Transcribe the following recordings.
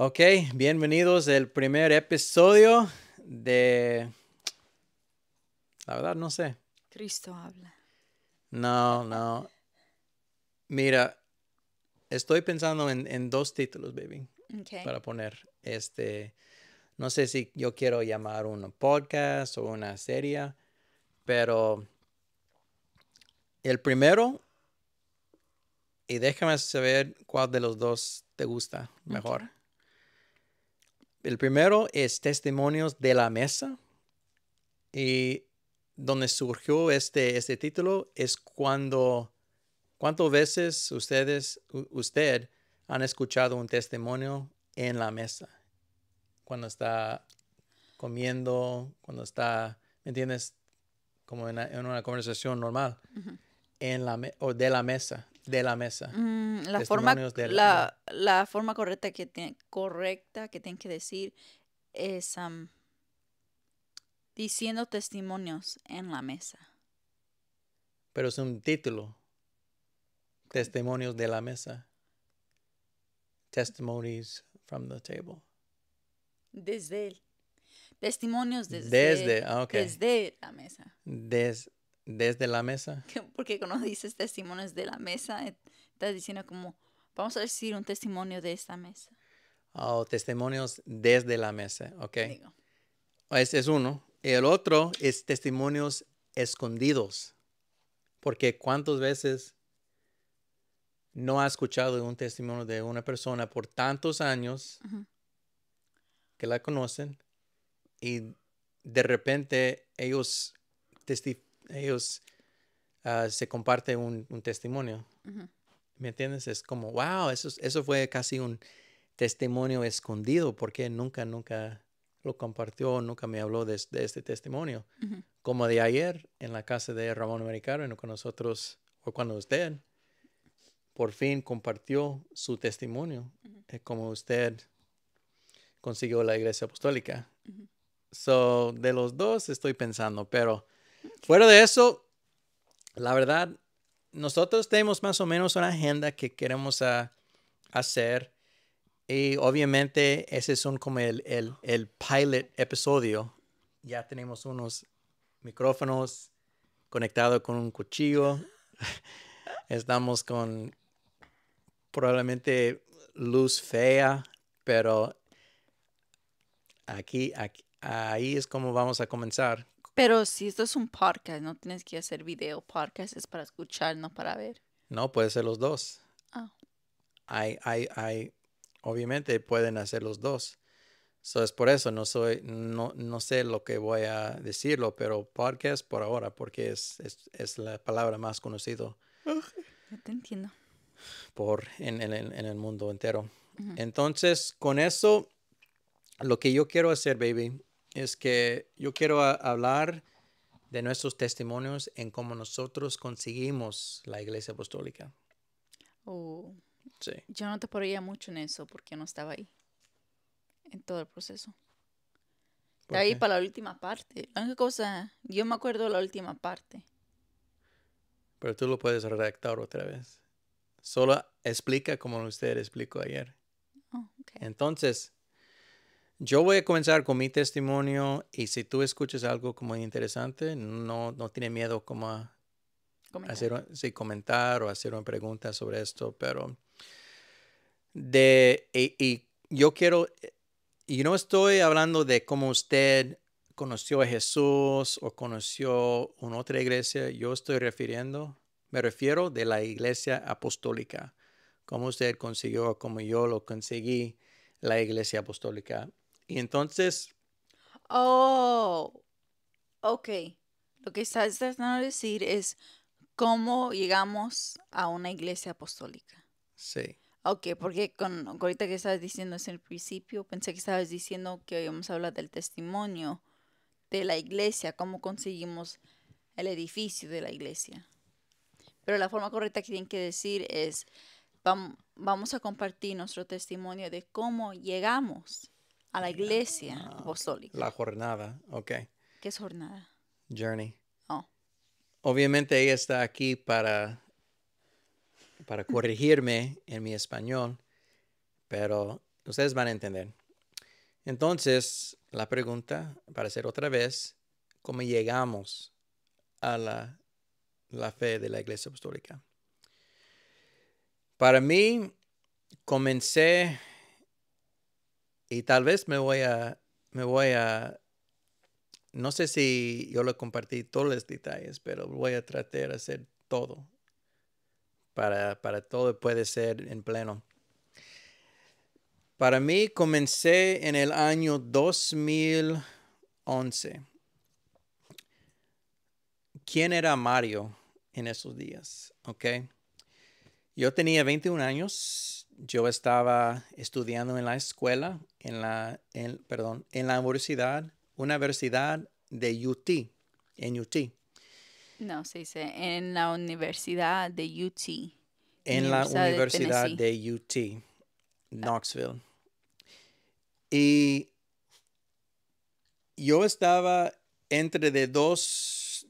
Ok, bienvenidos al primer episodio de... La verdad, no sé. Cristo habla. No, no. Mira, estoy pensando en, dos títulos, baby. Para poner este... No sé si yo quiero llamar un podcast o una serie, pero el primero, y déjame saber cuál de los dos te gusta mejor. El primero es Testimonios de la Mesa. Y donde surgió este, este título es cuando, ¿cuántas veces ustedes, usted han escuchado un testimonio en la mesa? Cuando está comiendo, cuando está, ¿me entiendes? Como en una, conversación normal, en la, o de la mesa de la mesa. Mm, la, forma, la, forma correcta que, tiene correcta que tienen que decir es diciendo testimonios en la mesa. Pero es un título. Testimonios de la mesa. Testimonies from the table. Desde él. Testimonios desde, desde, ah, okay. desde la mesa. Desde la mesa. Porque cuando dices testimonios de la mesa, eh, estás diciendo como, vamos a decir un testimonio de esta mesa. Oh, testimonios desde la mesa, ok. Ese es uno. El otro es testimonios escondidos. Porque cuántas veces no ha escuchado un testimonio de una persona por tantos años que la conocen y de repente ellos testifican ellos ah, se comparte un, testimonio. ¿Me entiendes? Es como, wow, eso, eso fue casi un testimonio escondido porque nunca, nunca lo compartió, nunca me habló de, este testimonio. Como de ayer en la casa de Ramón Americano, con nosotros, o cuando usted por fin compartió su testimonio, eh, como usted consiguió la iglesia apostólica. So, de los dos estoy pensando, pero Fuera de eso, la verdad, nosotros tenemos más o menos una agenda que queremos ah, hacer. Y obviamente ese es como el, pilot episodio. Ya tenemos unos micrófonos conectados con un cuchillo. Estamos con probablemente luz fea, pero aquí, aquí ahí es como vamos a comenzar pero si esto es un podcast, no tienes que hacer video. Podcast es para escuchar, no para ver. No, puede ser los dos. Ah. Hay, hay, hay, obviamente pueden hacer los dos. So es por eso, no, soy, no, no sé lo que voy a decirlo, pero podcast por ahora, porque es, la palabra más conocida. No te entiendo. Por, en, el mundo entero. Entonces, con eso, lo que yo quiero hacer, baby, es que yo quiero hablar de nuestros testimonios en cómo nosotros conseguimos la iglesia apostólica. Oh, yo no te podría mucho en eso porque no estaba ahí, en todo el proceso. Está ahí para la última parte. La cosa, yo me acuerdo de la última parte. Pero tú lo puedes redactar otra vez. Solo explica como usted explicó ayer. Oh, Entonces, yo voy a comenzar con mi testimonio y si tú escuchas algo como interesante, no, no tiene miedo como comentar. Hacer, comentar o hacer una pregunta sobre esto, pero de, y, yo quiero, y no estoy hablando de cómo usted conoció a Jesús o conoció una otra iglesia, yo estoy refiriendo, me refiero de la iglesia apostólica, cómo usted consiguió, como yo lo conseguí, la iglesia apostólica. Y entonces... Oh, ok. Lo que estás tratando de decir es cómo llegamos a una iglesia apostólica. Sí. Ok, porque con, ahorita que estabas diciendo es el principio, pensé que estabas diciendo que hoy vamos a hablar del testimonio de la iglesia, cómo conseguimos el edificio de la iglesia. Pero la forma correcta que tienen que decir es, vamos a compartir nuestro testimonio de cómo llegamos a la iglesia apostólica. La jornada, ok. ¿Qué es jornada? Journey. Oh. Obviamente ella está aquí para, para corregirme en mi español, pero ustedes van a entender. Entonces, la pregunta, para hacer otra vez, ¿cómo llegamos a la, la fe de la iglesia apostólica? Para mí, comencé y tal vez me voy a, me voy a, no sé si yo lo compartí todos los detalles, pero voy a tratar de hacer todo. Para, para todo puede ser en pleno. Para mí comencé en el año 2011. ¿Quién era Mario en esos días? Ok. Yo tenía 21 años yo estaba estudiando en la escuela, en la, perdón, en la universidad, universidad de UT, en UT. No, se dice en la universidad de UT. En la universidad de, UT, ah. Knoxville. Y yo estaba entre de dos,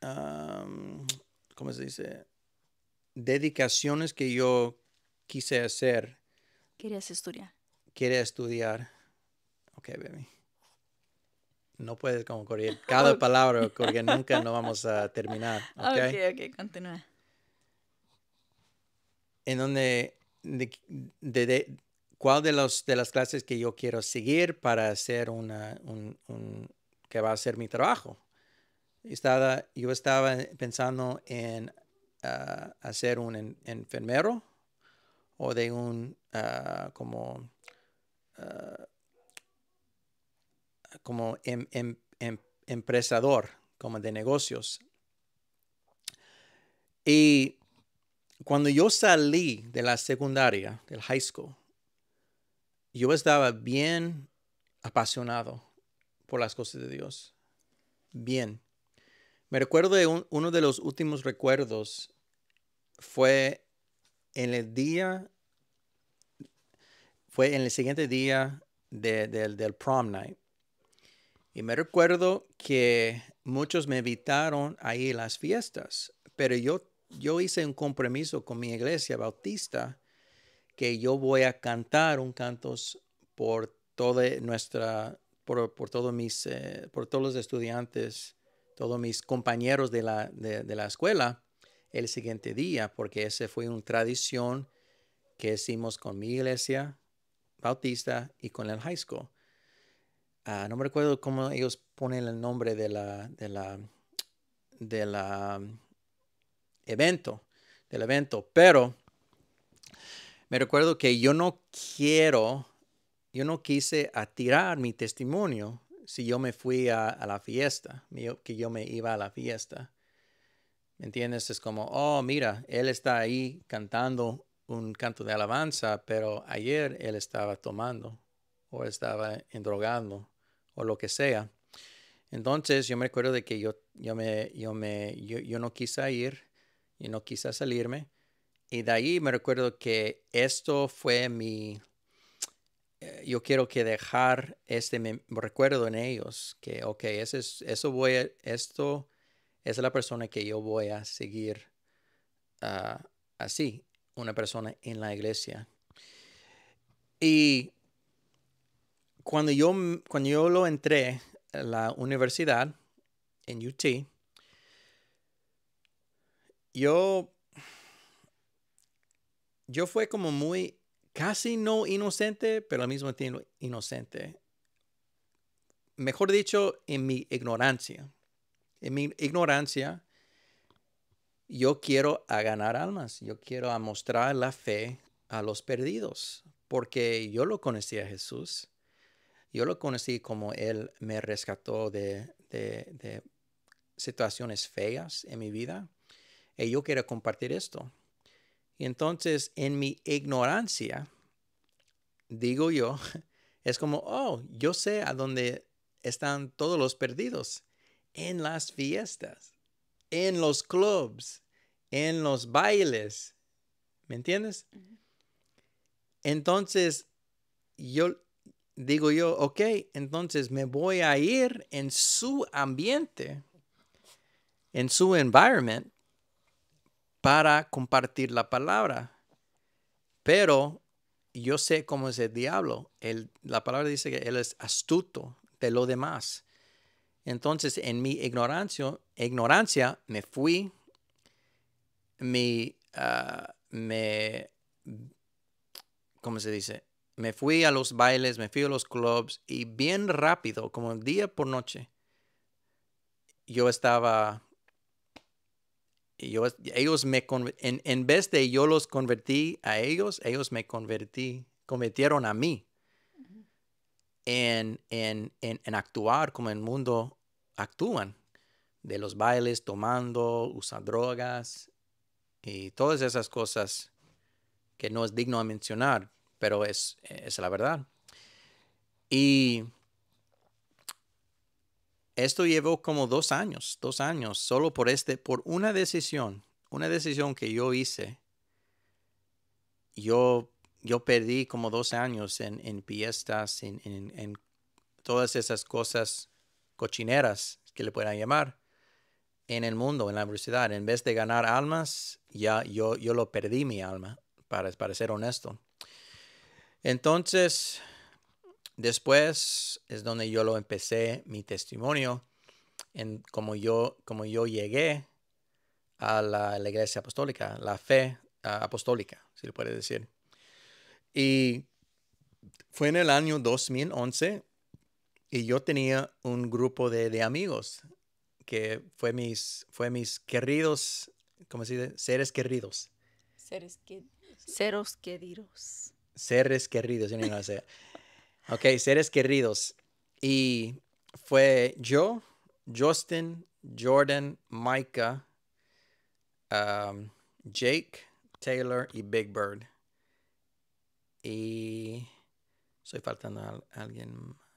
¿cómo se dice? Dedicaciones que yo quise hacer. ¿Quieres estudiar. Quiere estudiar. Ok, baby. No puedes como correr cada palabra porque nunca no vamos a terminar. Ok, ok, continúa. En donde, de, ¿cuál de, los, de las clases que yo quiero seguir para hacer una, un, que va a ser mi trabajo? Estaba, yo estaba pensando en ah, hacer un enfermero o de un ah, como ah, como em, em, em, empresador, como de negocios. Y cuando yo salí de la secundaria, del high school, yo estaba bien apasionado por las cosas de Dios. Bien. Me recuerdo de uno de los últimos recuerdos fue en el día, fue en el siguiente día del prom night. Y me recuerdo que muchos me invitaron ahí a las fiestas, pero yo, yo hice un compromiso con mi iglesia bautista que yo voy a cantar un cantos por toda nuestra, por, todos mis, eh, por todos los estudiantes, todos mis compañeros de la, de la escuela el siguiente día, porque esa fue una tradición que hicimos con mi iglesia bautista y con el high school. Ah, no me recuerdo cómo ellos ponen el nombre de la, de la, de um, evento, del evento, pero me recuerdo que yo no quiero, yo no quise atirar mi testimonio si yo me fui a la fiesta, que yo me iba a la fiesta. ¿Me entiendes? Es como, oh, mira, él está ahí cantando un canto de alabanza, pero ayer él estaba tomando o estaba drogando o lo que sea. Entonces yo me acuerdo de que yo, yo, me, yo, me, yo, no quise ir y no quise salirme. Y de ahí me recuerdo que esto fue mi... Eh, yo quiero que dejar este recuerdo en ellos, que, ok, ese eso voy, a, esto es la persona que yo voy a seguir ah, así, una persona en la iglesia. Y cuando yo, cuando yo lo entré a la universidad, en UT, yo, yo fue como muy, casi no inocente, pero al mismo tiempo inocente. Mejor dicho, en mi ignorancia en mi ignorancia, yo quiero a ganar almas, yo quiero a mostrar la fe a los perdidos, porque yo lo conocí a Jesús, yo lo conocí como Él me rescató de, situaciones feas en mi vida, y yo quiero compartir esto. Y entonces, en mi ignorancia, digo yo, es como, oh, yo sé a dónde están todos los perdidos en las fiestas, en los clubs, en los bailes. ¿Me entiendes? Entonces, yo digo yo, ok, entonces me voy a ir en su ambiente, en su environment, para compartir la palabra. Pero yo sé cómo es el diablo. la palabra dice que él es astuto de lo demás. Entonces, en mi ignorancia, ignorancia me fui, me, ah, me, ¿cómo se dice? Me fui a los bailes, me fui a los clubs y bien rápido, como día por noche, yo estaba, yo, ellos me, en, en vez de yo los convertí a ellos, ellos me convertí, convirtieron a mí. En, en, actuar como el mundo actúan de los bailes, tomando, usan drogas y todas esas cosas que no es digno de mencionar, pero es, la verdad. Y esto llevó como dos años, dos años, solo por este, por una decisión, una decisión que yo hice. Yo, yo perdí como dos años en, en fiestas, en todas esas cosas cochineras que le puedan llamar en el mundo, en la universidad. En vez de ganar almas, ya yo, yo lo perdí mi alma, para, ser honesto. Entonces, después es donde yo lo empecé mi testimonio, en como yo, yo llegué a la, iglesia apostólica, la fe apostólica, si le puede decir. Y fue en el año 2011 y yo tenía un grupo de, amigos que fue mis, fue mis queridos, ¿cómo se dice? Seres queridos. Seres queridos. Seres queridos. Ok, seres queridos. Y fue yo, Justin, Jordan, Micah, um, Jake, Taylor y Big Bird. Y estoy faltando a alguien más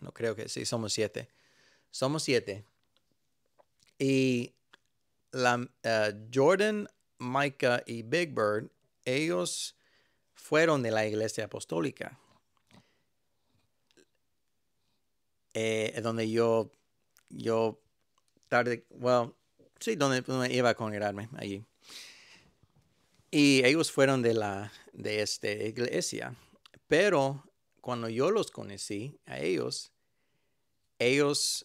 no creo que sí, somos siete. Somos siete. Y la, eh, Jordan, Micah y Big Bird, ellos fueron de la iglesia apostólica, eh, donde yo, yo tarde, bueno, well, sí, donde, iba a congregarme allí. Y ellos fueron de la de esta iglesia, pero cuando yo los conocí a ellos, ellos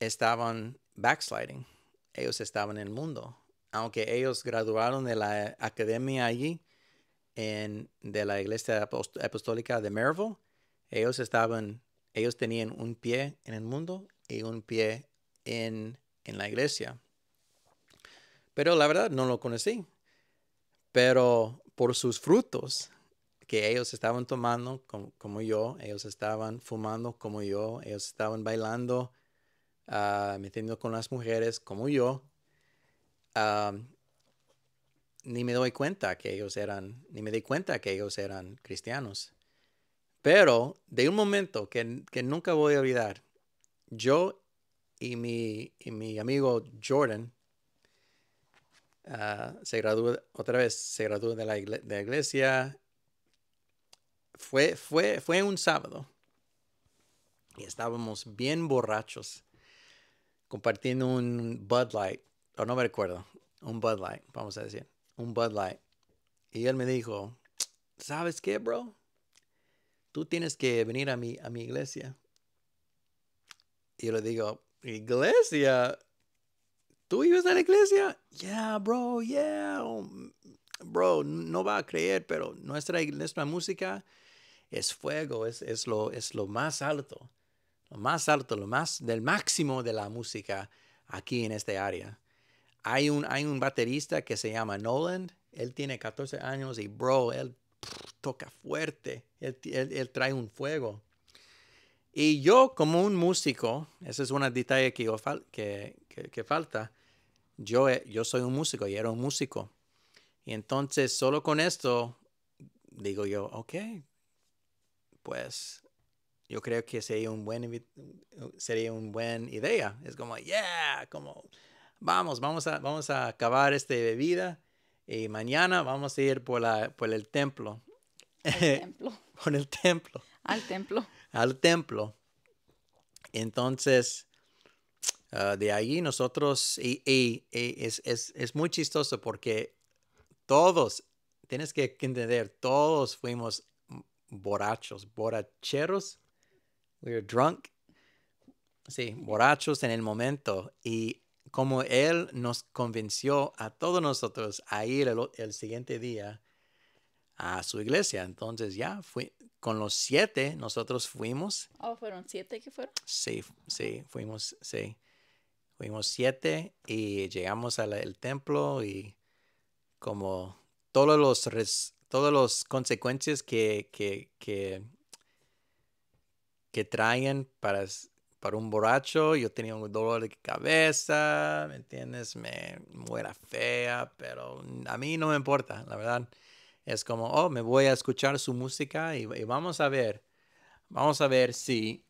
estaban backsliding, ellos estaban en el mundo. Aunque ellos graduaron de la academia allí, de la iglesia apostólica de Maryville, ellos estaban, ellos tenían un pie en el mundo y un pie en, en la iglesia. Pero la verdad no lo conocí. Pero por sus frutos que ellos estaban tomando como, yo, ellos estaban fumando como yo, ellos estaban bailando, ah, metiendo con las mujeres como yo. Ah, ni me doy cuenta que ellos eran, ni me di cuenta que ellos eran cristianos. Pero de un momento que, que nunca voy a olvidar, yo y mi, y mi amigo Jordan, ah, se graduó otra vez, se graduó de la, de la iglesia, fue, fue, un sábado y estábamos bien borrachos compartiendo un Bud Light, o no me recuerdo, un Bud Light, vamos a decir, un Bud Light. Y él me dijo, ¿sabes qué, bro? Tú tienes que venir a mi, a mi iglesia. Y yo le digo, ¿iglesia? ¿Tú ibas a la iglesia? Yeah, bro, yeah. Um, bro, no va a creer, pero nuestra, nuestra música es fuego, es, lo, es lo más alto, lo más alto, lo más del máximo de la música aquí en esta área. Hay un, hay un baterista que se llama Nolan, él tiene 14 años y bro, él toca fuerte, él, trae un fuego. Y yo como un músico, ese es un detalle que, que, falta, yo, eh, yo soy un músico y era un músico. Y entonces solo con esto digo yo, ok, pues yo creo que sería un buen sería un buen idea. Es como, yeah, como vamos, vamos a vamos a acabar esta bebida y mañana vamos a ir por por el templo. El templo. por el templo. Al templo. Al templo. Entonces, ah, de ahí nosotros, y, es, es muy chistoso porque todos, tienes que entender, todos fuimos Borachos. borracheros. We were drunk. Sí, borrachos en el momento. Y como Él nos convenció a todos nosotros a ir el, siguiente día a su iglesia. Entonces ya fui, con los siete nosotros fuimos. Oh, fueron siete que fueron. Sí, sí, fuimos, sí. Fuimos siete y llegamos al templo y como todos los todas las consecuencias que, que, traen para, para un borracho. Yo tenía un dolor de cabeza, ¿me entiendes? Me muera fea, pero a mí no me importa, la verdad. Es como, oh, me voy a escuchar su música y, vamos a ver. Vamos a ver si...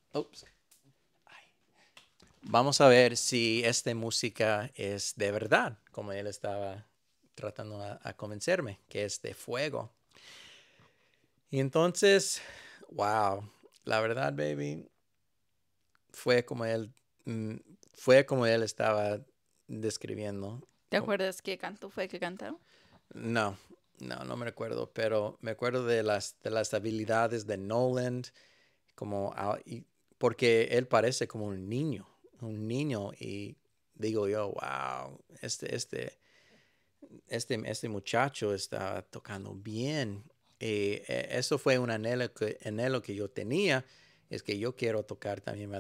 Vamos a ver si esta música es de verdad, como él estaba tratando a, convencerme que es de fuego. Y entonces, wow, la verdad, baby, fue como él, mm, fue como él estaba describiendo. ¿Te acuerdas qué canto fue que cantaron? No, no, no me recuerdo, pero me acuerdo de las, de las habilidades de Noland, como, porque él parece como un niño, un niño, y digo yo, wow, este, este, este, este, muchacho está tocando bien. Eh, e, eso fue un anhelo que, que yo tenía, es que yo quiero tocar también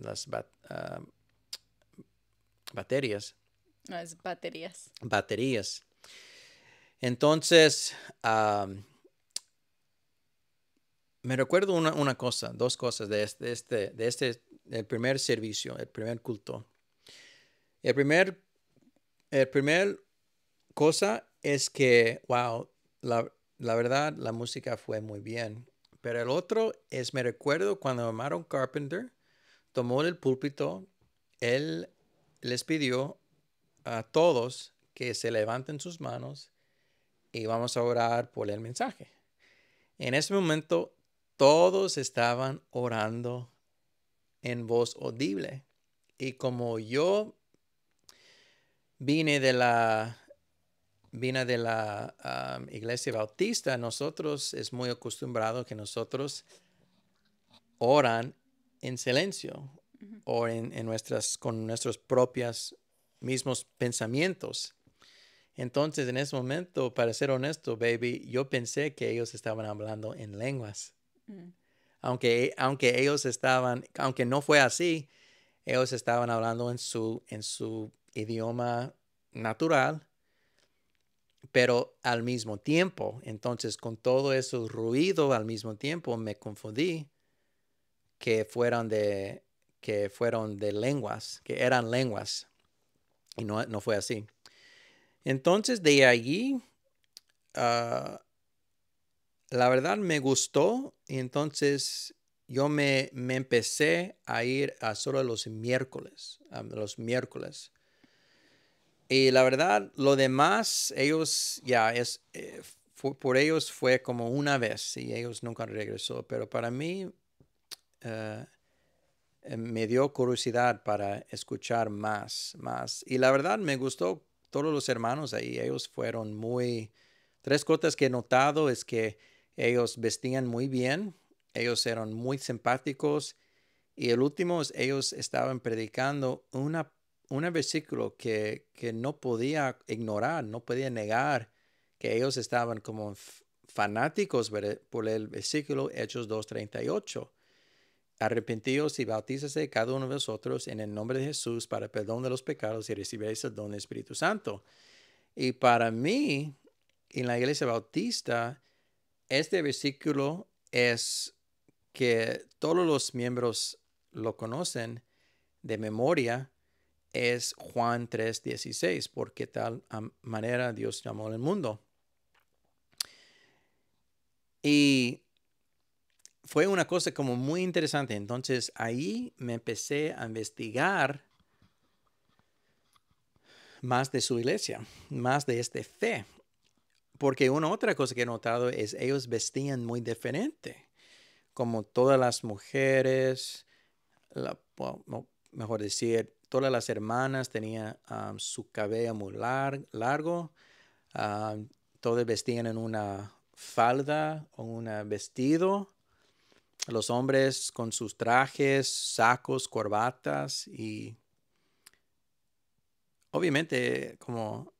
las ah, baterías. Las baterías. Baterías. Entonces, ah, me recuerdo una, cosa, dos cosas de este, de este, este primer servicio, el primer culto. El primer, el primer cosa es que, wow, la, verdad, la música fue muy bien. Pero el otro es, me recuerdo cuando Maron Carpenter tomó el púlpito, él les pidió a todos que se levanten sus manos y vamos a orar por el mensaje. En ese momento todos estaban orando en voz audible. Y como yo vine de la Vino de la iglesia bautista, nosotros es muy acostumbrado que nosotros oran en silencio o en, nuestras, con nuestros propios mismos pensamientos. Entonces, en ese momento, para ser honesto, baby, yo pensé que ellos estaban hablando en lenguas. Mm. aunque, aunque ellos estaban, aunque no fue así, ellos estaban hablando en su, en su idioma natural pero al mismo tiempo, entonces con todo ese ruido al mismo tiempo me confundí que fueron de, que fueron de lenguas, que eran lenguas. Y no, no fue así. Entonces de allí, ah, la verdad me gustó y entonces yo me, me, empecé a ir a solo los miércoles, a los miércoles. Y la verdad, lo demás, ellos ya es, eh, por ellos fue como una vez y ellos nunca regresó. Pero para mí eh, eh, me dio curiosidad para escuchar más, más. Y la verdad me gustó todos los hermanos ahí. Ellos fueron muy... Tres cosas que he notado es que ellos vestían muy bien, ellos eran muy simpáticos y el último ellos estaban predicando una un versículo que, no podía ignorar, no podía negar que ellos estaban como fanáticos por el versículo Hechos 2.38. Arrepentíos y bautízase cada uno de vosotros en el nombre de Jesús para perdón de los pecados y recibir el don del Espíritu Santo. Y para mí, en la iglesia bautista, este versículo es que todos los miembros lo conocen de memoria es Juan 3:16, porque tal manera Dios llamó al mundo. Y fue una cosa como muy interesante. Entonces ahí me empecé a investigar más de su iglesia, más de esta fe. Porque una otra cosa que he notado es ellos vestían muy diferente. Como todas las mujeres, la, mejor decir, todas las hermanas tenían su cabello muy largo, todos vestían en una falda o un vestido, los hombres con sus trajes, sacos, corbatas y obviamente como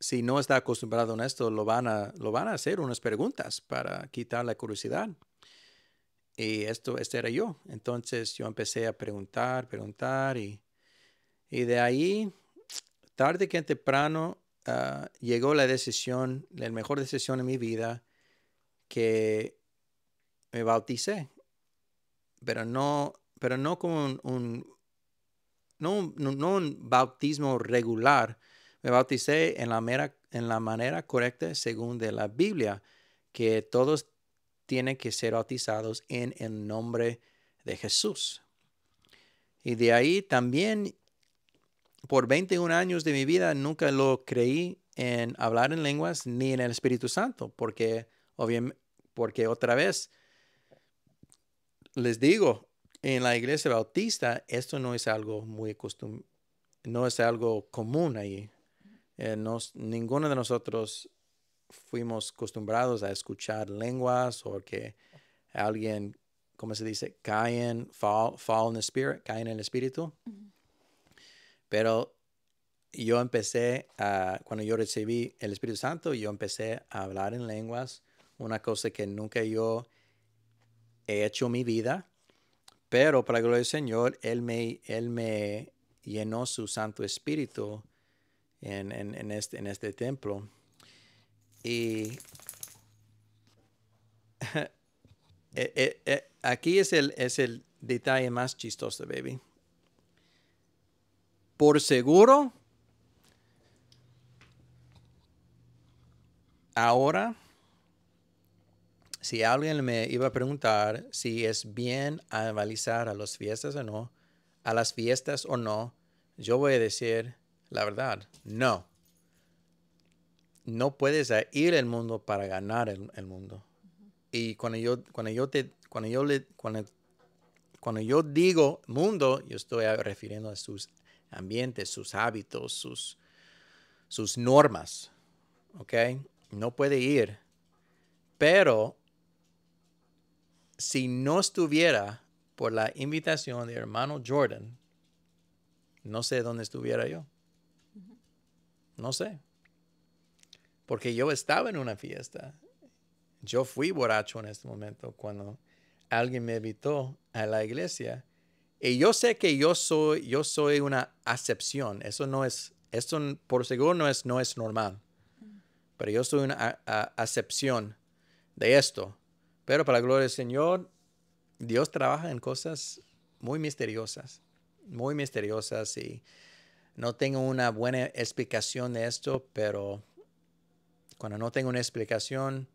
si no está acostumbrado a esto, lo a, lo van a hacer unas preguntas para quitar la curiosidad. Y esto, este era yo. Entonces yo empecé a preguntar, preguntar y, y de ahí, tarde que temprano, ah, llegó la decisión, la mejor decisión en mi vida, que me bauticé. Pero no, pero no como un, no, no, no, un bautismo regular. Me bauticé en la, mera, en la manera correcta según de la Biblia, que todos tienen que ser bautizados en el nombre de Jesús. Y de ahí también, por 21 años de mi vida, nunca lo creí en hablar en lenguas ni en el Espíritu Santo, porque, porque otra vez, les digo, en la iglesia bautista esto no es algo muy no es algo común ahí. Eh, ninguno de nosotros fuimos acostumbrados a escuchar lenguas o que alguien, ¿cómo se dice? Caen, fall, in the spirit, caen en el espíritu. Pero yo empecé, a, cuando yo recibí el Espíritu Santo, yo empecé a hablar en lenguas, una cosa que nunca yo he hecho en mi vida. Pero para la gloria del Señor, Él me, él me llenó su Santo Espíritu este, en este templo. Y eh, eh, eh, aquí es el, es el detalle más chistoso, baby. Por seguro, ahora, si alguien me iba a preguntar si es bien avalizar a las fiestas o no, a las fiestas o no, yo voy a decir la verdad, no no puedes ir al mundo para ganar el, mundo. Y cuando yo, cuando yo te, cuando yo le, cuando, cuando yo digo mundo, yo estoy refiriendo a sus ambientes, sus hábitos, sus, sus normas. ¿Ok? No puede ir. Pero si no estuviera por la invitación de hermano Jordan, no sé dónde estuviera yo. No sé porque yo estaba en una fiesta. Yo fui borracho en este momento cuando alguien me invitó a la iglesia. Y yo sé que yo soy, yo soy una acepción. Eso no es, eso por seguro no es, no es normal. Pero yo soy una acepción de esto. Pero para la gloria del Señor, Dios trabaja en cosas muy misteriosas, muy misteriosas. Y no tengo una buena explicación de esto, pero cuando no tengo una explicación,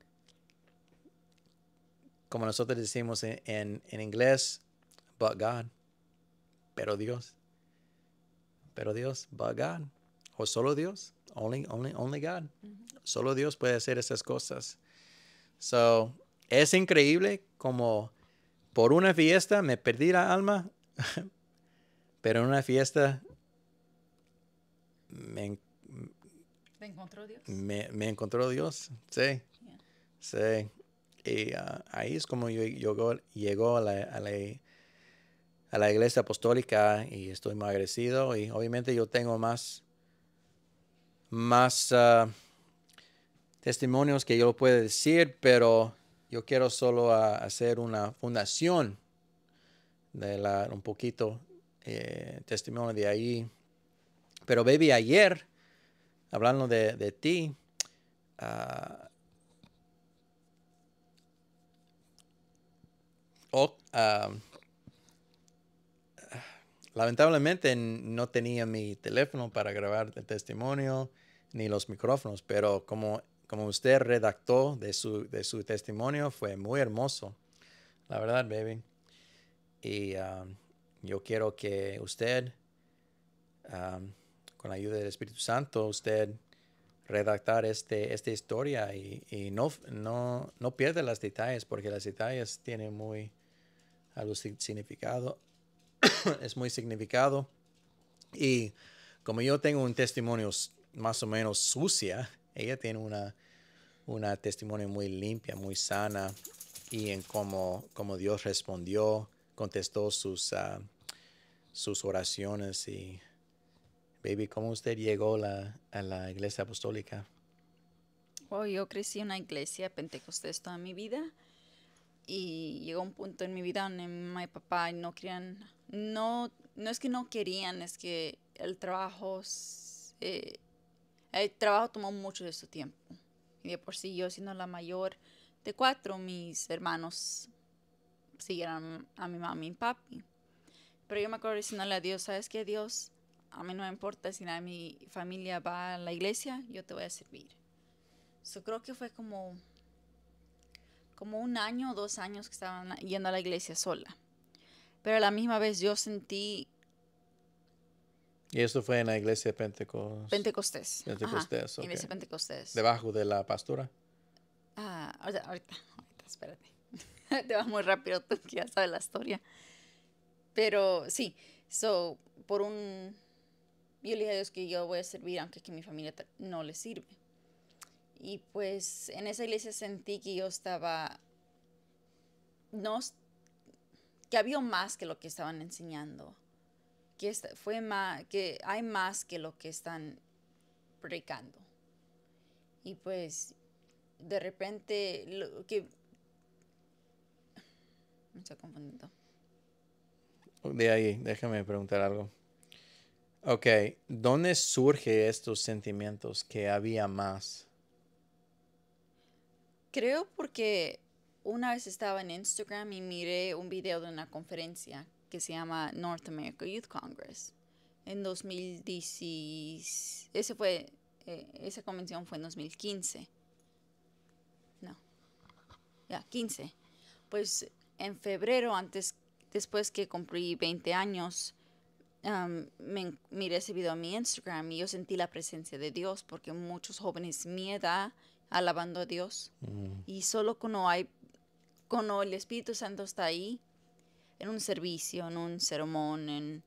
como nosotros decimos en, en, inglés, but God, pero Dios, pero Dios, but God, o solo Dios, only, only, only God, solo Dios puede hacer esas cosas. So, es increíble como por una fiesta me perdí la alma, pero en una fiesta me, me, encontró Dios, sí. Sí. Y ah, ahí es como yo, llegó a la, a, la, a la, iglesia apostólica y estoy muy agradecido. Y obviamente yo tengo más, más ah, testimonios que yo puedo decir, pero yo quiero solo ah, hacer una fundación de la, un poquito eh, testimonio de ahí. Pero baby, ayer hablando de, ti, ah, ah, lamentablemente no tenía mi teléfono para grabar el testimonio ni los micrófonos, pero como, como usted redactó de su, de su testimonio, fue muy hermoso. La verdad, baby. Y ah, yo quiero que usted con la ayuda del Espíritu Santo, usted redactar este, esta historia y, no, no, no pierde las detalles, porque las detalles tienen muy algo significado, es muy significado. Y como yo tengo un testimonio más o menos sucia, ella tiene una, una testimonio muy limpia, muy sana, y en cómo, cómo Dios respondió, contestó sus, ah, sus oraciones y Baby, ¿cómo usted llegó a la iglesia apostólica? Oh, yo crecí en una iglesia pentecostés toda mi vida y llegó un punto en mi vida donde mi papá no querían, no, no es que no querían, es que el trabajo, eh, el trabajo tomó mucho de su tiempo. Y de por sí yo siendo la mayor de cuatro, mis hermanos siguieron a mi mamá y mi papi. Pero yo me acuerdo diciéndole a Dios, ¿sabes qué Dios? a mí no me importa si nada mi familia va a la iglesia, yo te voy a servir. Yo creo que fue como, como un año o dos años que estaban yendo a la iglesia sola. Pero a la misma vez yo sentí... Y eso fue en la iglesia de Pentecostés. Pentecostés. Debajo de la pastura. Ah, ahorita, ahorita, espérate. te vas muy rápido, tú ya sabes la historia. Pero sí, so, por un yo le dije a Dios que yo voy a servir aunque que mi familia no le sirve. Y pues en esa iglesia sentí que yo estaba, no, que había más que lo que estaban enseñando, que, fue más, que hay más que lo que están predicando. Y pues de repente que... Me está confundiendo. De ahí, déjame preguntar algo. Ok, ¿dónde surge estos sentimientos que había más? Creo porque una vez estaba en Instagram y miré un video de una conferencia que se llama North America Youth Congress en 2016. Ese fue, eh, esa convención fue en 2015. No. Ya, 15. Pues en febrero, antes, después que cumplí 20 años, me, miré ese video a mi Instagram y yo sentí la presencia de Dios porque muchos jóvenes mi edad alabando a Dios mm. y solo cuando hay cuando el Espíritu Santo está ahí en un servicio, en un sermón, en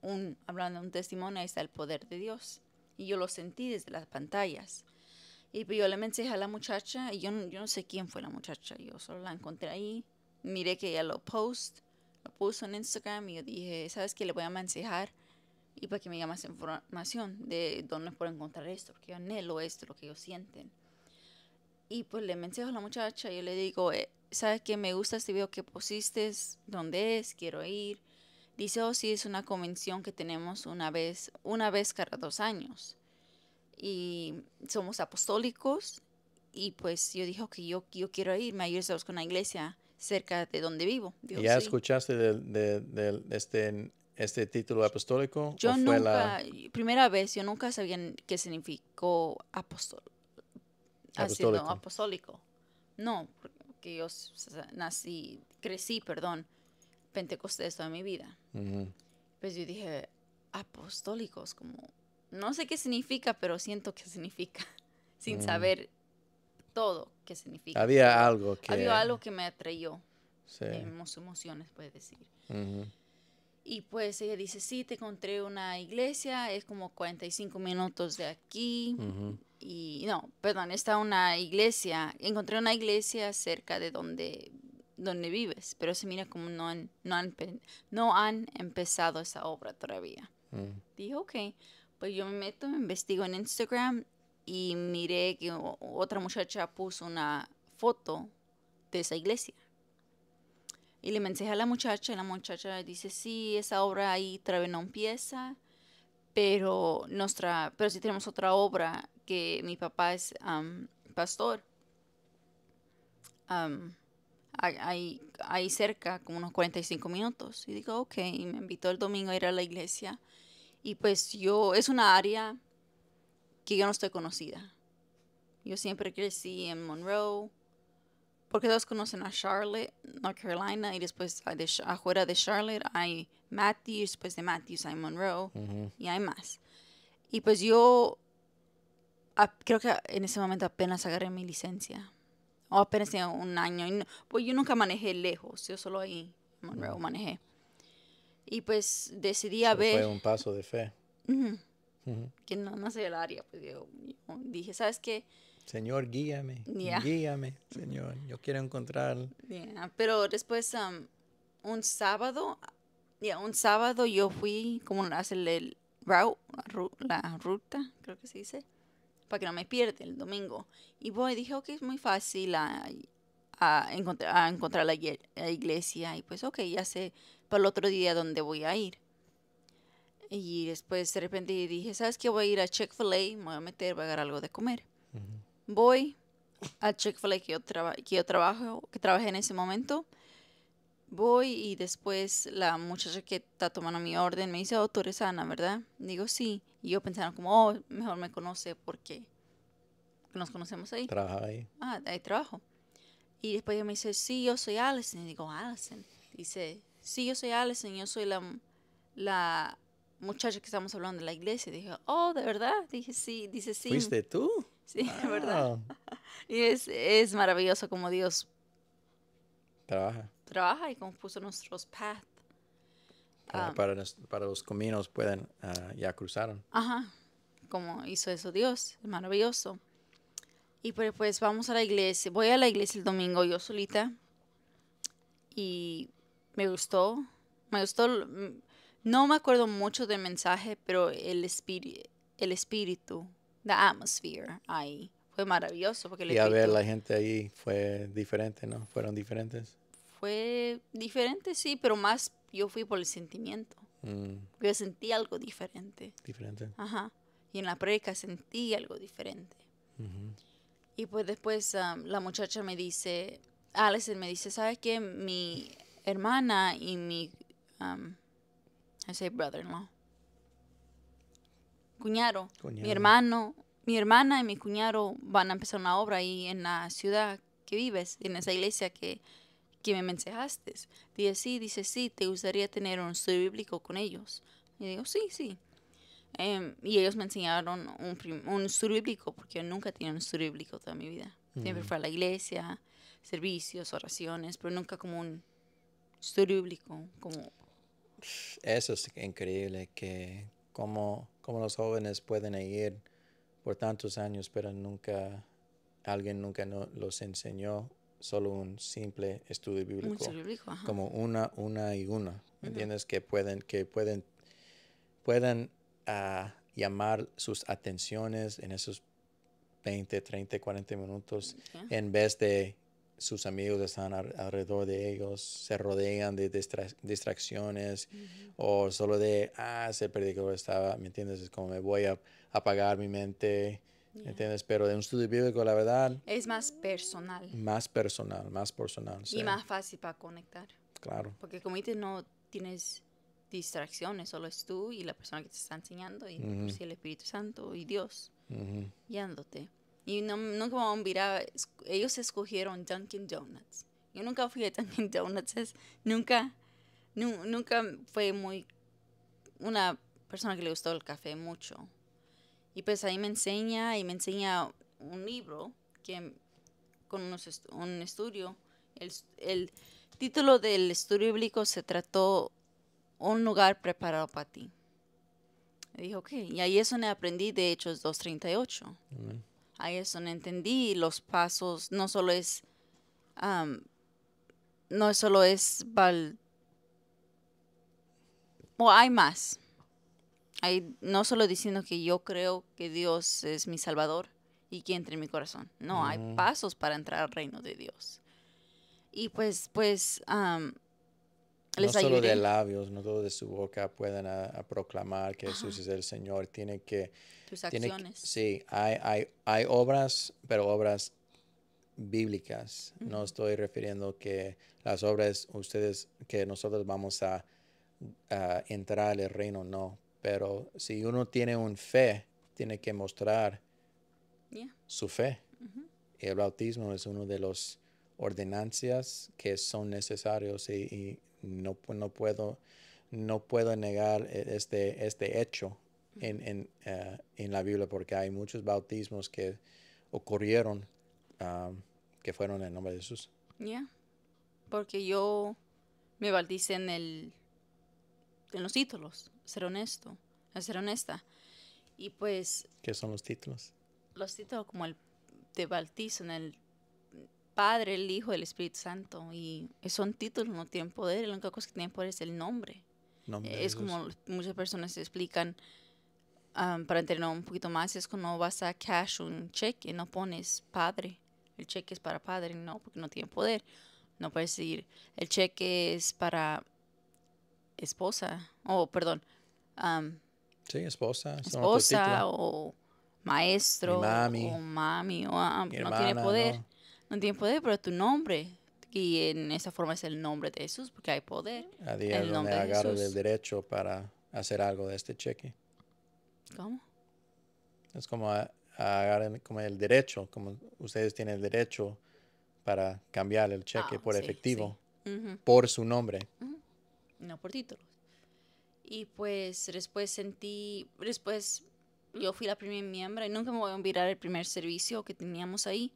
un hablando de un testimonio ahí está el poder de Dios y yo lo sentí desde las pantallas. Y pues yo le mencioné a la muchacha y yo, yo no sé quién fue la muchacha, yo solo la encontré ahí, miré que ella lo post puso en Instagram y yo dije, ¿sabes qué? Le voy a mensajar y para que me diga más información de dónde puedo encontrar esto, porque yo anhelo esto, lo que ellos sienten. Y pues le mensajo a la muchacha y yo le digo, eh, ¿sabes qué? Me gusta este video que pusiste, ¿dónde es? Quiero ir. Dice, oh, sí, es una convención que tenemos una vez, una vez cada dos años. Y somos apostólicos. Y pues yo dije, que yo, yo quiero ir, me ayudas a buscar una iglesia cerca de donde vivo. ¿Ya escuchaste de, este, este, título apostólico? Yo nunca, primera vez, yo nunca sabía qué significó apostólico. no, apostólico. porque yo nací, crecí, perdón, pentecostés toda mi vida. Pues yo dije, apostólicos, como, no sé qué significa, pero siento que significa, sin saber todo que significa. Había algo que... Había algo que me atrayó. Sí. En eh, emociones, puede decir. Y pues ella dice, sí, te encontré una iglesia, es como 45 minutos de aquí. Y no, perdón, está una iglesia, encontré una iglesia cerca de donde, donde vives, pero se mira como no han, no han, no han empezado esa obra todavía. Mm. Dijo, ok, pues yo me meto, investigo en Instagram y miré que otra muchacha puso una foto de esa iglesia. Y le mensaje a la muchacha y la muchacha dice, sí, esa obra ahí todavía no empieza, pero, nuestra, pero sí tenemos otra obra que mi papá es pastor. ahí, ahí cerca, como unos 45 minutos. Y digo, ok, y me invitó el domingo a ir a la iglesia. Y pues yo, es una área yo no estoy conocida. Yo siempre crecí en Monroe, porque todos conocen a Charlotte, North Carolina, y después de, afuera de Charlotte hay Matthews, después de Matthews hay Monroe, y hay más. Y pues yo creo que en ese momento apenas agarré mi licencia, o apenas tenía un año. pues yo nunca manejé lejos, yo solo ahí, Monroe, manejé. Y pues decidí a ver... Fue un paso de fe que no más el área. Pues yo, dije, ¿sabes qué? Señor, guíame, guíame, Señor, yo quiero encontrar. Pero después, um, un sábado, ya un sábado yo fui, como hace el, route, la ruta, creo que se dice, para que no me pierda el domingo. Y voy, dije, ok, es muy fácil a, encontrar, la, iglesia. Y pues, ok, ya sé para el otro día dónde voy a ir. Y después de repente dije, ¿sabes qué? Voy a ir a Chick-fil-A, me voy a meter, voy a agarrar algo de comer. Voy a Chick-fil-A que, yo que yo trabajo, que trabajé en ese momento. Voy y después la muchacha que está tomando mi orden me dice, oh, tú eres Ana, ¿verdad? Digo, sí. Y yo pensando como, oh, mejor me conoce porque nos conocemos ahí. Trabaja ahí. Ah, ahí trabajo. Y después ella me dice, sí, yo soy Allison. Y digo, Allison. Dice, sí, yo soy Allison, yo soy la, la muchachos que estamos hablando de la iglesia. Dije, oh, ¿de verdad? Dije, sí, dice sí. ¿Fuiste tú? Sí, de verdad. Ah. Y es, es maravilloso como Dios trabaja. Trabaja y compuso nuestros paths. Para, ah. para, los, cominos caminos pueden, ah, ya cruzaron. Ajá, como hizo eso Dios, es maravilloso. Y pero pues, pues vamos a la iglesia, voy a la iglesia el domingo yo solita y me gustó, me gustó mm, no me acuerdo mucho del mensaje, pero el, espíritu, el espíritu, la atmósfera ahí fue maravilloso. Porque y a ver, la gente ahí fue diferente, ¿no? Fueron diferentes. Fue diferente, sí, pero más yo fui por el sentimiento. Mm. Yo sentí algo diferente. Diferente. Ajá. Y en la preca sentí algo diferente. Y pues después um, la muchacha me dice, Alison me dice, ¿sabes qué? Mi hermana y mi um, I say brother-in-law. Cuñado, mi hermano, mi hermana y mi cuñado van a empezar una obra ahí en la ciudad que vives, en esa iglesia que, que me mencionaste Dice, sí, dice, sí, te gustaría tener un estudio bíblico con ellos. Y digo, sí, sí. Em, y ellos me enseñaron un, un estudio bíblico, porque yo nunca tenía un estudio bíblico toda mi vida. Siempre mm. fue a la iglesia, servicios, oraciones, pero nunca como un estudio bíblico, como eso es increíble, que como los jóvenes pueden ir por tantos años, pero nunca, alguien nunca no, los enseñó solo un simple estudio bíblico. como una, una y una. ¿Me entiendes? Que pueden, que pueden, ah, llamar sus atenciones en esos 20, 30, 40 minutos en vez de sus amigos están alrededor de ellos, se rodean de distracciones o solo de, ah, ese predicador estaba, ¿me entiendes? Es como me voy a apagar mi mente, ¿me entiendes? Pero de un estudio bíblico, la verdad... Es más personal. Más personal, más personal. Y más fácil para conectar. Claro. Porque como dices, no tienes distracciones, solo es tú y la persona que te está enseñando y el Espíritu Santo y Dios guiándote. Y nunca vamos a mirar, ellos escogieron Dunkin' Donuts. Yo nunca fui a Dunkin' Donuts, nunca, nunca fue muy una persona que le gustó el café mucho. Y pues ahí me enseña, y me enseña un libro que con un estudio. El, título del estudio bíblico se trató Un lugar preparado para ti. Y dijo ok, y ahí eso me aprendí de Hechos 2.38. y ahí eso no entendí los pasos, no solo es, no solo es, val... o hay más. Hay, no solo diciendo que yo creo que Dios es mi Salvador y que entre en mi corazón. No, hay mm. pasos para entrar al reino de Dios. Y pues, pues, no solo de labios, no solo de su boca pueden proclamar que Jesús es el Señor. Tiene que... sí, hay, hay, hay, obras, pero obras bíblicas. No estoy refiriendo que las obras, ustedes, que nosotros vamos a, entrar al reino, no. Pero si uno tiene un fe, tiene que mostrar su fe. el bautismo es uno de las ordenancias que son necesarios y no, no, puedo, no puedo negar eh, este, este hecho en, en, ah, en la Biblia porque hay muchos bautismos que ocurrieron ah, que fueron en nombre de Jesús. Ya, porque yo me bauticé en, el, en los títulos, ser honesto, ser honesta. Y pues... ¿Qué son los títulos? Los títulos como el te en el Padre, el Hijo, el Espíritu Santo. Y son títulos, no tienen poder. La única cosa que tienen poder es el nombre. es como muchas personas explican, um, para entender un poquito más, es como vas a cash un cheque no pones Padre. El cheque es para Padre, no, porque no tiene poder. No puedes decir, el cheque es para esposa, o oh, perdón. sí, esposa. Esposa o maestro. o mami. O, no tiene poder no tiene poder, pero tu nombre. Y en esa forma es el nombre de Jesús, porque hay poder. el nombre de Jesús. el derecho para hacer algo de este cheque. ¿Cómo? Es como agarren como el derecho, como ustedes tienen el derecho para cambiar el cheque ah, por efectivo, por su nombre. No por título. Y pues después sentí, después yo fui la primera miembro y nunca me voy a olvidar el primer servicio que teníamos ahí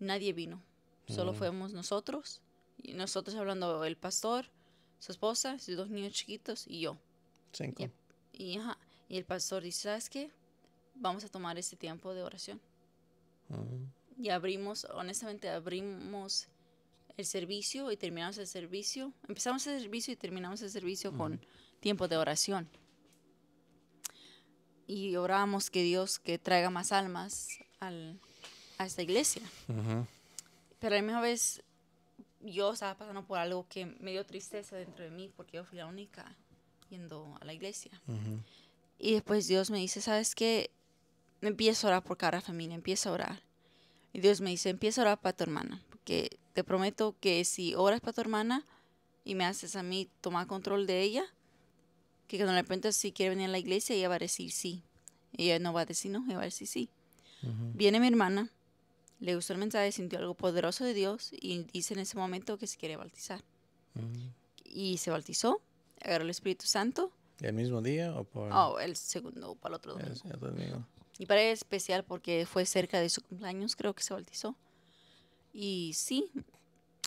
nadie vino. Solo mm. fuimos nosotros. Y nosotros hablando, el pastor, su esposa, sus dos niños chiquitos y yo. Cinco. Y, y, el pastor dice, ¿sabes qué? Vamos a tomar este tiempo de oración. Mm. Y abrimos, honestamente, abrimos el servicio y terminamos el servicio. Empezamos el servicio y terminamos el servicio mm. con tiempo de oración. Y oramos que Dios que traiga más almas al a esta iglesia. Pero a la misma vez yo estaba pasando por algo que me dio tristeza dentro de mí porque yo fui la única yendo a la iglesia. Y después Dios me dice, ¿sabes qué? Empieza a orar por cada familia, empieza a orar. Y Dios me dice, empieza a orar para tu hermana, porque te prometo que si oras para tu hermana y me haces a mí tomar control de ella, que cuando de repente si quiere venir a la iglesia, ella va a decir sí. y Ella no va a decir no, ella va a decir sí. Viene mi hermana, le gustó el mensaje, sintió algo poderoso de Dios y dice en ese momento que se quiere bautizar. Y se bautizó, agarró el Espíritu Santo. ¿El mismo día o por...? Oh, el segundo, para el otro domingo. El domingo. Y para él es especial porque fue cerca de su cumpleaños, creo que se bautizó. Y sí,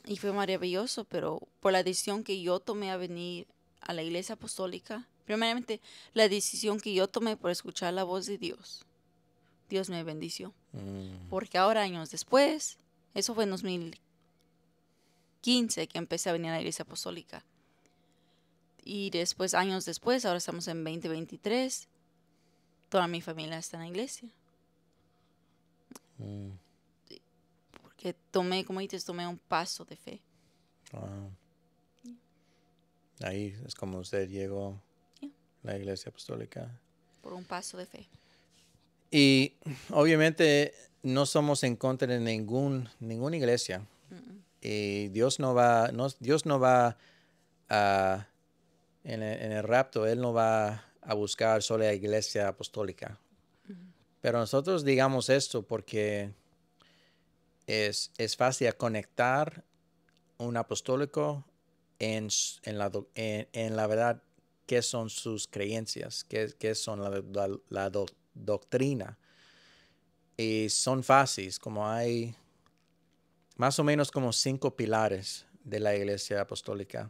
y fue maravilloso, pero por la decisión que yo tomé a venir a la iglesia apostólica, primeramente la decisión que yo tomé por escuchar la voz de Dios Dios me bendició. Mm. Porque ahora, años después, eso fue en 2015 que empecé a venir a la iglesia apostólica. Y después, años después, ahora estamos en 2023, toda mi familia está en la iglesia. Mm. Porque tomé, como dices, tomé un paso de fe. Ahí es como usted llegó a la iglesia apostólica. Por un paso de fe. Y obviamente no somos en contra de ningún, ninguna iglesia. Y Dios no va, Dios no va en el, rapto, Él no va a buscar solo la iglesia apostólica. Pero nosotros digamos esto porque es, es fácil conectar un apostólico en, en, la, verdad qué son sus creencias, qué son la, la, doctrina y eh, son fáciles, como hay más o menos como cinco pilares de la iglesia apostólica.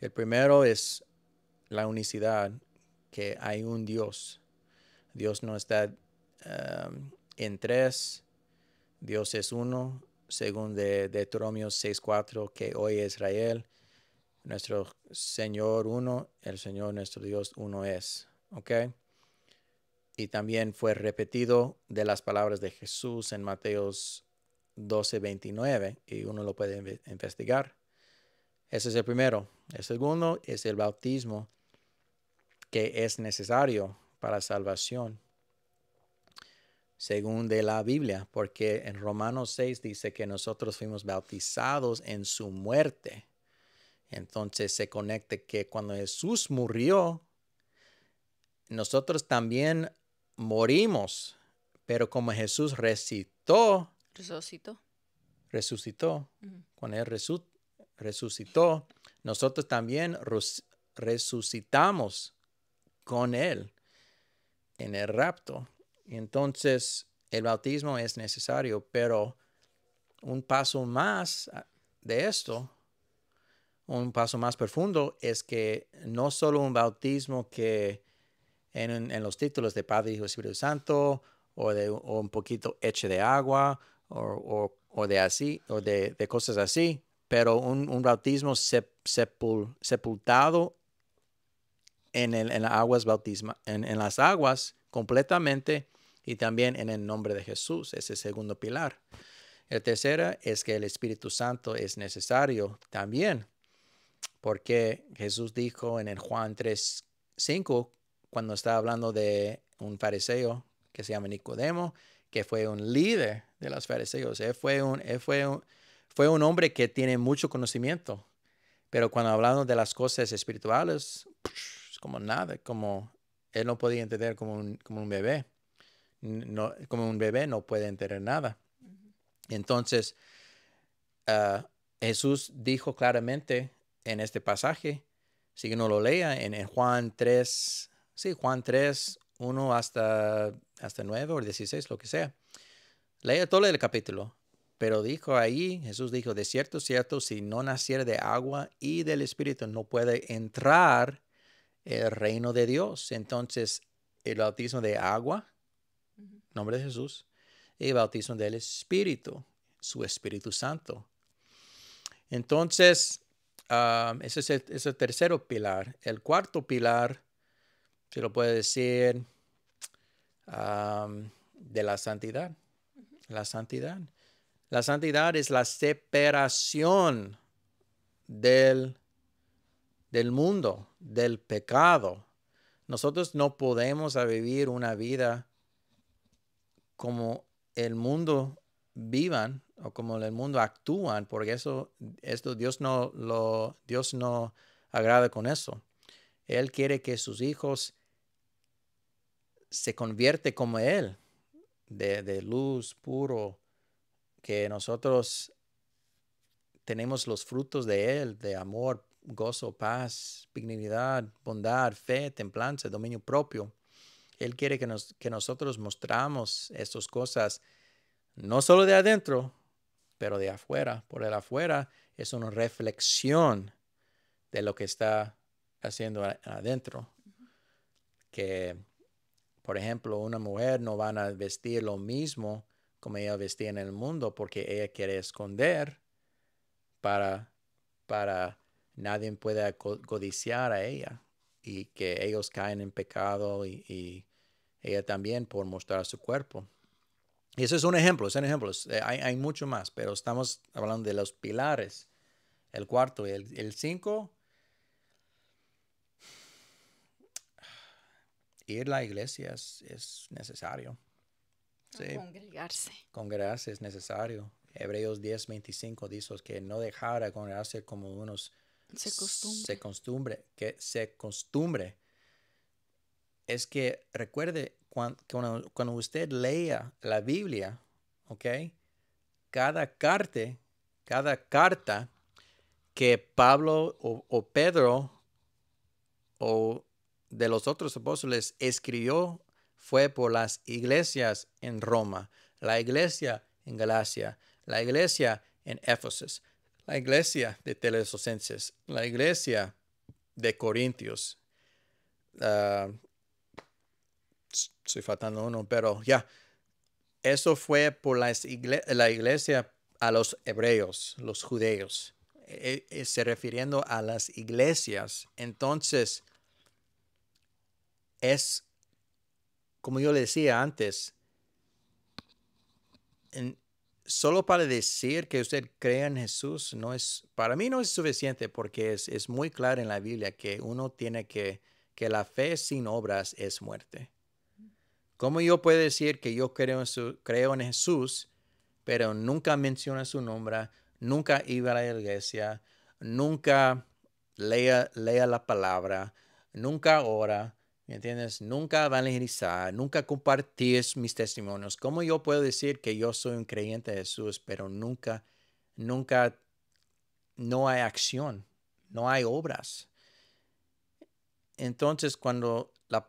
El primero es la unicidad, que hay un Dios. Dios no está um, en tres, Dios es uno, según de Deuteronomio 6.4, que hoy es Israel. Nuestro Señor uno, el Señor nuestro Dios uno es. ¿Ok? y también fue repetido de las palabras de Jesús en Mateos 12, 29, y uno lo puede investigar. Ese es el primero. El segundo es el bautismo que es necesario para salvación, según de la Biblia, porque en Romanos 6 dice que nosotros fuimos bautizados en su muerte. Entonces se conecta que cuando Jesús murió, nosotros también morimos, pero como Jesús resucitó, resucitó, resucitó, con Él resucitó, nosotros también resucitamos con Él en el rapto. Entonces, el bautismo es necesario, pero un paso más ah, de esto, un paso más profundo, es que no solo un bautismo que en, en los títulos de Padre, Hijo, Espíritu Santo, o, de, o un poquito eche de agua, o, o, o de así, o de, de, cosas así, pero un, un bautismo sep, sepultado en, el, en, las aguas bautisma, en, en las aguas completamente y también en el nombre de Jesús, ese segundo pilar. El tercero es que el Espíritu Santo es necesario también, porque Jesús dijo en el Juan 3, 5 cuando está hablando de un fariseo que se llama Nicodemo, que fue un líder de los fariseos. Él fue un, fue fue un hombre que tiene mucho conocimiento, pero cuando hablamos de las cosas espirituales, es como nada, como él no podía entender como un, como un bebé. como un bebé no puede entender nada. Entonces, ah, Jesús dijo claramente en este pasaje, si uno lo lea en, en Juan 3, Sí, Juan 3, 1 hasta, hasta 9 o 16, lo que sea. Lea todo el capítulo. Pero dijo ahí, Jesús dijo, de cierto, cierto, si no naciera de agua y del Espíritu, no puede entrar el reino de Dios. Entonces, el bautismo de agua, nombre de Jesús, y el bautismo del Espíritu, su Espíritu Santo. Entonces, ah, ese es el, tercer tercero pilar. El cuarto pilar se lo puede decir, de la santidad. La santidad. La santidad es la separación del, del mundo, del pecado. Nosotros no podemos vivir una vida como el mundo vivan o como el mundo actúan, porque eso, esto Dios no lo, Dios no agrada con eso. Él quiere que sus hijos se convierte como Él, de, luz puro, que nosotros tenemos los frutos de Él, de amor, gozo, paz, dignidad, bondad, fe, templanza, dominio propio. Él quiere que, que nosotros mostramos estas cosas, no solo de adentro, pero de afuera. Por el afuera es una reflexión de lo que está haciendo adentro. Que, por ejemplo, una mujer no van a vestir lo mismo como ella vestía en el mundo porque ella quiere esconder para, para nadie pueda codiciar a ella y que ellos caen en pecado y, ella también por mostrar su cuerpo. Y eso es un ejemplo, son ejemplos. Eh, hay, hay, mucho más, pero estamos hablando de los pilares. El cuarto, el, el cinco, ir a la iglesia es, necesario. Congregarse. Congregarse es necesario. Hebreos 10, 25 dice que no dejara congregarse como unos se costumbre. que se costumbre. Es que recuerde cuando, usted lea la Biblia, ¿ok? Cada carta, cada carta que Pablo o Pedro o de los otros apóstoles escribió fue por las iglesias en Roma, la iglesia en Galacia, la iglesia en Éfeso, la iglesia de Telesocenses, la iglesia de Corintios. Ah, estoy faltando uno, pero ya. Eso fue por las la iglesia a los hebreos, los judeos, e-, e-, se refiriendo a las iglesias. Entonces, es, como yo le decía antes, solo para decir que usted crea en Jesús no es, para mí no es suficiente porque es, muy claro en la Biblia que uno tiene que, que la fe sin obras es muerte. ¿Cómo yo puedo decir que yo creo en, creo en Jesús, pero nunca menciona su nombre, nunca iba a la iglesia, nunca lea, lea la palabra, nunca ora, ¿Me entiendes? Nunca evangelizar, nunca compartir mis testimonios. ¿Cómo yo puedo decir que yo soy un creyente de Jesús, pero nunca, nunca, no hay acción, no hay obras? Entonces, cuando la,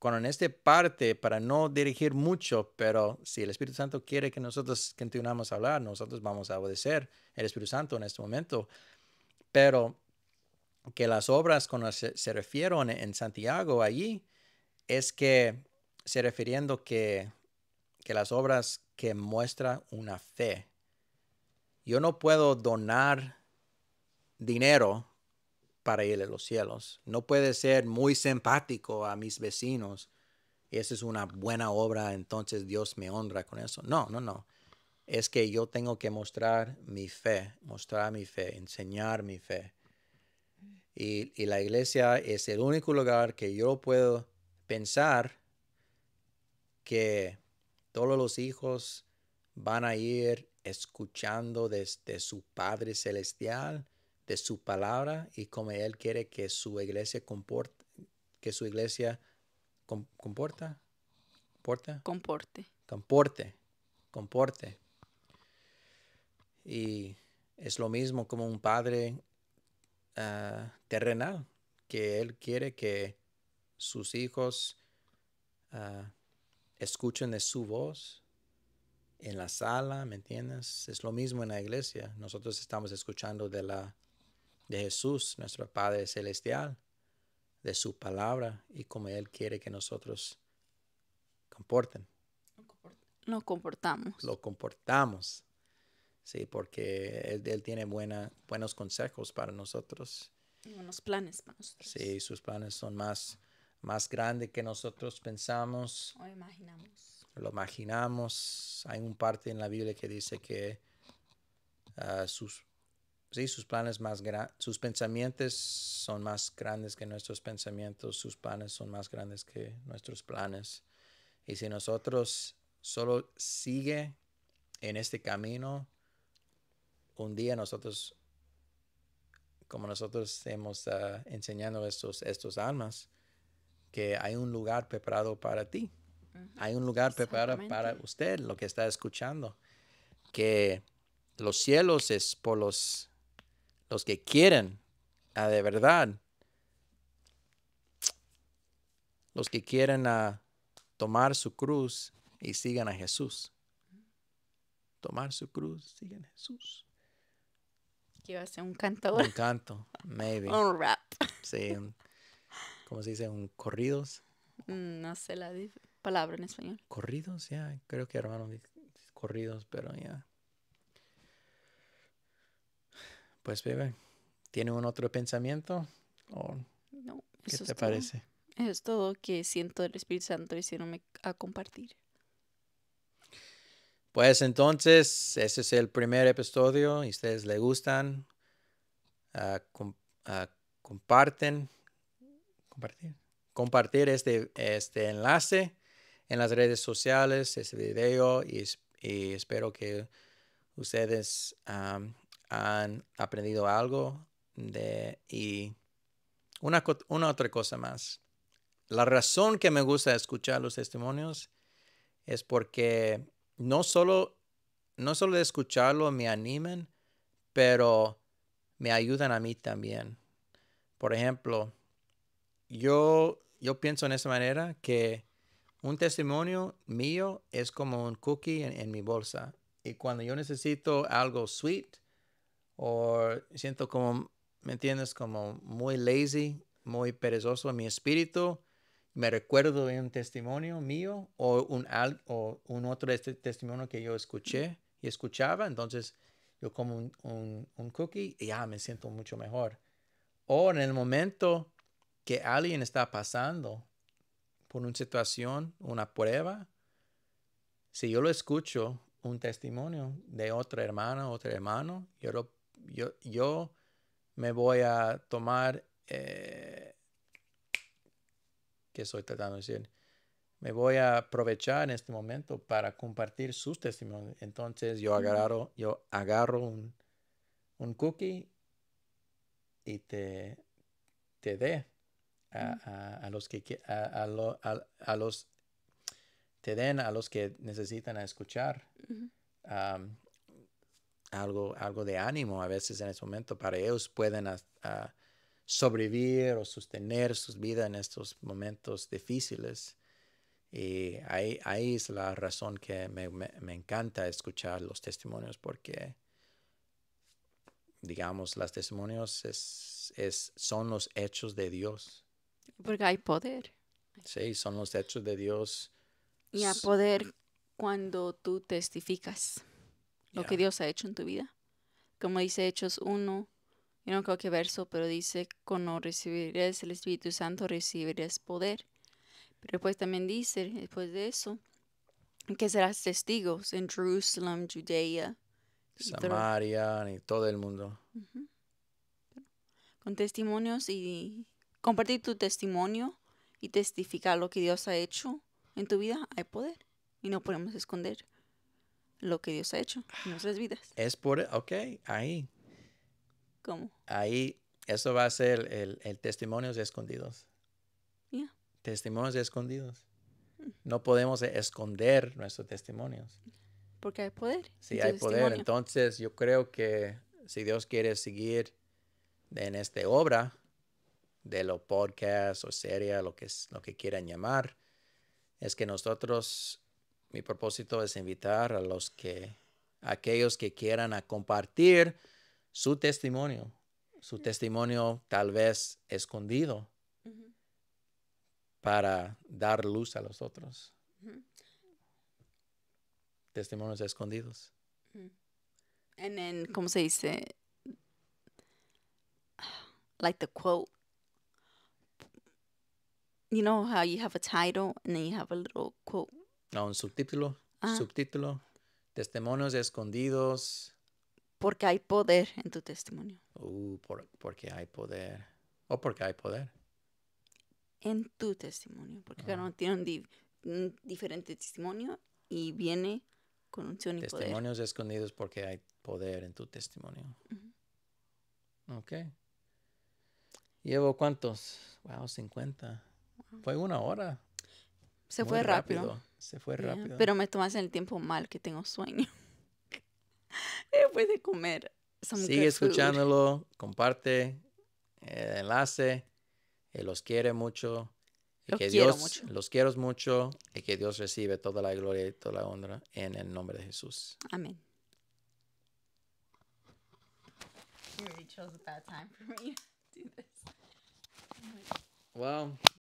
cuando en esta parte, para no dirigir mucho, pero si el Espíritu Santo quiere que nosotros continuemos a hablar, nosotros vamos a obedecer el Espíritu Santo en este momento. Pero que las obras con las se, se refieren en Santiago allí es que se refiriendo que, que las obras que muestra una fe. Yo no puedo donar dinero para ir a los cielos. No puede ser muy simpático a mis vecinos. Esa es una buena obra, entonces Dios me honra con eso. No, no, no. Es que yo tengo que mostrar mi fe, mostrar mi fe, enseñar mi fe. Y, la iglesia es el único lugar que yo puedo pensar que todos los hijos van a ir escuchando desde su Padre Celestial, de su palabra y como Él quiere que su iglesia comporte, que su iglesia comporta, comporta, comporte, comporte, comporte. Y es lo mismo como un padre Ah, terrenal que Él quiere que sus hijos ah, escuchen de su voz en la sala, ¿me entiendes? Es lo mismo en la iglesia. Nosotros estamos escuchando de, la, de Jesús, nuestro Padre Celestial, de su palabra y como Él quiere que nosotros comporten. Nos comportamos. Lo comportamos. Sí, porque él, tiene buena, buenos consejos para nosotros. Buenos planes para nosotros. Sí, sus planes son más, más grandes que nosotros pensamos. O imaginamos. Lo imaginamos. Hay un parte en la Biblia que dice que ah, sus, sus planes más grandes, sus pensamientos son más grandes que nuestros pensamientos, sus planes son más grandes que nuestros planes. Y si nosotros solo sigue en este camino, un día nosotros, como nosotros hemos ah, enseñado estos, estos almas, que hay un lugar preparado para ti. Hay un lugar preparado para usted, lo que está escuchando. Que los cielos es por los, los que quieren, ah, de verdad. Los que quieren ah, tomar su cruz y sigan a Jesús tomar su cruz, sigan Jesús que iba a ser un canto Un canto, maybe. un rap. Sí, ¿cómo se dice? ¿Un corridos? Mm, no sé la palabra en español. Corridos, ya. Creo que hermano corridos, pero ya. Pues, bebé, ¿tiene un otro pensamiento? ¿O no. ¿Qué te parece? es todo que siento del Espíritu Santo diciéndome a compartir. Pues entonces, ese es el primer episodio. Si ustedes le gustan, ah, ah, comparten, compartir, compartir este, este enlace en las redes sociales, este video, y, espero que ustedes han aprendido algo de, y una, una otra cosa más. La razón que me gusta escuchar los testimonios es porque no solo, de escucharlo me animan, pero me ayudan a mí también. Por ejemplo, yo, yo pienso en esa manera que un testimonio mío es como un cookie en, en mi bolsa. Y cuando yo necesito algo sweet o siento como, ¿me entiendes? Como muy lazy, muy perezoso en mi espíritu, me recuerdo de un testimonio mío o un, o un otro este testimonio que yo escuché y escuchaba, entonces yo como un, cookie y ya ah, me siento mucho mejor. O en el momento que alguien está pasando por una situación, una prueba, si yo lo escucho, un testimonio de otra hermana, otro hermano, yo, yo, yo me voy a tomar... Eh, que estoy tratando de decir. Me voy a aprovechar en este momento para compartir sus testimonios. Entonces yo agarro, yo agarro un, cookie y te, te dé a, a, los que a, los te den a los que necesitan escuchar algo algo de ánimo a veces en ese momento para ellos pueden sobrevivir o sostener sus vidas en estos momentos difíciles. Y ahí, es la razón que me, encanta escuchar los testimonios porque, digamos, los testimonios es, son los hechos de Dios. Porque hay poder. Sí, son los hechos de Dios. Y a poder cuando tú testificas lo que Dios ha hecho en tu vida. Como dice Hechos 1, yo no creo que verso, pero dice, cuando recibirás el Espíritu Santo, recibirás poder. Pero después pues, también dice, después de eso, que serás testigos en Jerusalén, Judea, Samaria y todo el mundo. Con testimonios y compartir tu testimonio y testificar lo que Dios ha hecho en tu vida, hay poder. Y no podemos esconder lo que Dios ha hecho en nuestras vidas. Es por, ok, ahí. Ahí, eso va a ser el, testimonio testimonios de escondidos. Testimonios mm. escondidos. No podemos esconder nuestros testimonios. Porque hay poder. Sí, hay poder. Entonces, yo creo que si Dios quiere seguir en esta obra de los podcasts o serie, lo que, lo que quieran llamar, es que nosotros, mi propósito es invitar a los que, aquellos que quieran a compartir su testimonio, su testimonio tal vez escondido para dar luz a los otros. Testimonios escondidos. And then, ¿cómo se dice? Like the quote. You know how you have a title and then you have a little quote. No, un subtítulo. Ah. Subtítulo. Testimonios escondidos porque hay poder en tu testimonio. Uh, porque hay poder. O porque hay poder. En tu testimonio. Porque cada uno tiene un, diferente testimonio y viene con un sonido. Testimonios poder. Testimonios escondidos porque hay poder en tu testimonio. Okay. Ok. Llevo cuántos? Wow, 50. Fue una hora. Se fue rápido. Se fue rápido. Pero me tomas el tiempo mal que tengo sueño puede comer. Sigue escuchándolo, comparte el eh, enlace. Eh, los quiere mucho. Los que Dios, mucho. Los quiero mucho. Y que Dios recibe toda la gloria y toda la honra en el nombre de Jesús. Amén. You